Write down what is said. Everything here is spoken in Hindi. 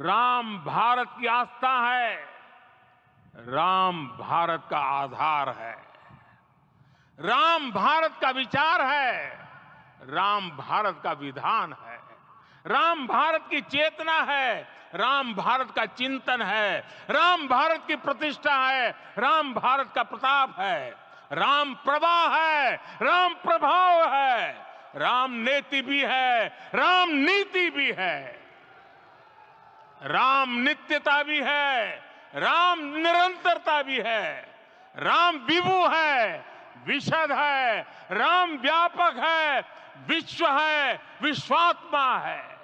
राम भारत की आस्था है राम भारत का आधार है राम भारत का विचार है राम भारत का विधान है राम भारत की चेतना है राम भारत का चिंतन है राम भारत की प्रतिष्ठा है राम भारत का प्रताप है राम प्रवाह है राम प्रभाव है राम नेति भी है राम नीति भी है राम नित्यता भी है राम निरंतरता भी है राम विभु है विशद है राम व्यापक है विश्व है विश्वात्मा है